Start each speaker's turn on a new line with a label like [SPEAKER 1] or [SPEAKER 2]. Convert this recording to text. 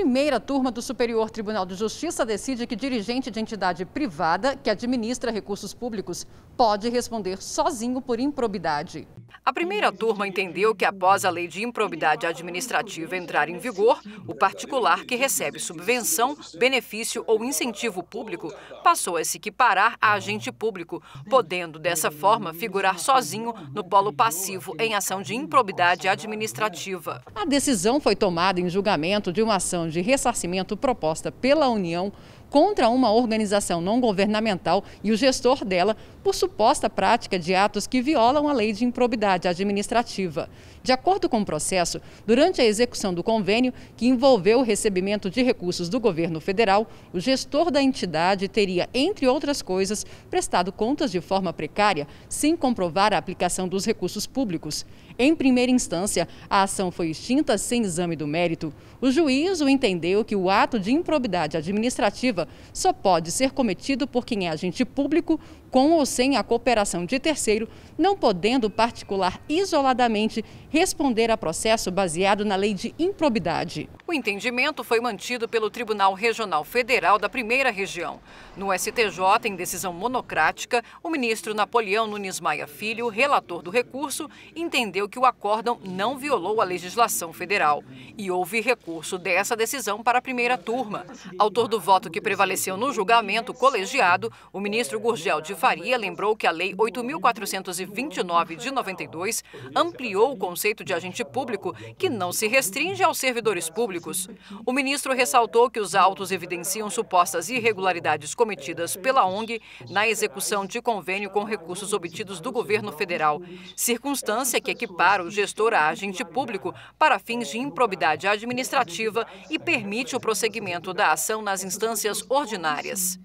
[SPEAKER 1] primeira turma do Superior Tribunal de Justiça decide que dirigente de entidade privada que administra recursos públicos pode responder sozinho por improbidade. A primeira turma entendeu que, após a lei de improbidade administrativa entrar em vigor, o particular que recebe subvenção, benefício ou incentivo público passou a se equiparar a agente público, podendo, dessa forma, figurar sozinho no polo passivo em ação de improbidade administrativa. A decisão foi tomada em julgamento de uma ação de ressarcimento proposta pela União contra uma organização não governamental e o gestor dela por suposta prática de atos que violam a lei de improbidade administrativa. De acordo com o processo, durante a execução do convênio, que envolveu o recebimento de recursos do governo federal, o gestor da entidade teria, entre outras coisas, prestado contas de forma precária, sem comprovar a aplicação dos recursos públicos. Em primeira instância, a ação foi extinta sem exame do mérito. O juízo entendeu que o ato de improbidade administrativa só pode ser cometido por quem é agente público, com ou sem a cooperação de terceiro, não podendo o particular isoladamente responder a processo baseado na lei de improbidade. O entendimento foi mantido pelo Tribunal Regional Federal da Primeira Região. No STJ, em decisão monocrática, o ministro Napoleão Nunes Maia Filho, relator do recurso, entendeu que o acórdão não violou a legislação federal e houve recurso dessa decisão para a primeira turma. Autor do voto que prevaleceu no julgamento colegiado, o ministro Gurgel de Faria lembrou que a Lei 8.429 de 92 ampliou o conceito de agente público, que não se restringe aos servidores públicos. O ministro ressaltou que os autos evidenciam supostas irregularidades cometidas pela ONG na execução de convênio com recursos obtidos do governo federal, circunstância que equipara o gestor a agente público para fins de improbidade administrativa e permite o prosseguimento da ação nas instâncias ordinárias.